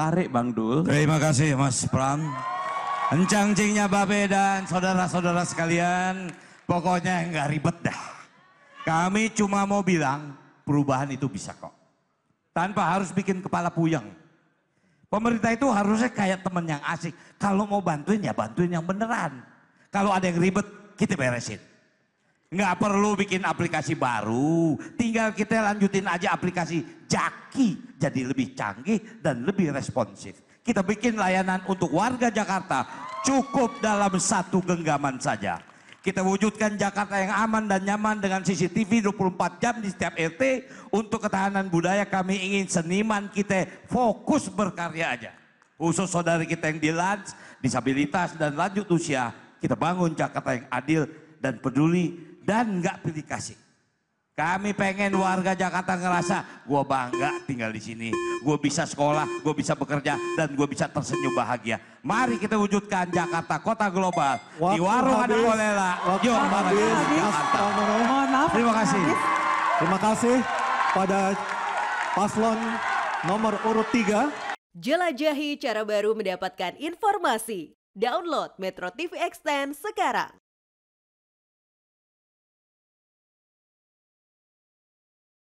Tarik Bang Dul. Terima kasih Mas Pram. Encang-cingnya Babe dan saudara-saudara sekalian, pokoknya nggak ribet dah. Kami cuma mau bilang perubahan itu bisa kok. Tanpa harus bikin kepala puyeng. Pemerintah itu harusnya kayak temen yang asik. Kalau mau bantuin ya bantuin yang beneran. Kalau ada yang ribet kita beresin. Nggak perlu bikin aplikasi baru. Tinggal kita lanjutin aja aplikasi Jaki. Jadi lebih canggih dan lebih responsif. Kita bikin layanan untuk warga Jakarta cukup dalam satu genggaman saja. Kita wujudkan Jakarta yang aman dan nyaman dengan CCTV 24 jam di setiap RT. Untuk ketahanan budaya kami ingin seniman kita fokus berkarya aja. Khusus saudara kita yang dilans disabilitas dan lanjut usia. Kita bangun Jakarta yang adil dan peduli dan nggak pilih kasih. Kami pengen warga Jakarta ngerasa gue bangga tinggal di sini. Gue bisa sekolah, gue bisa bekerja, dan gue bisa tersenyum bahagia. Mari kita wujudkan Jakarta kota global. Waktu di warung ada kolela. Yuk, Jakarta. Terima kasih. Terima kasih pada paslon nomor urut tiga. Jelajahi cara baru mendapatkan informasi. Download Metro TV Extend sekarang.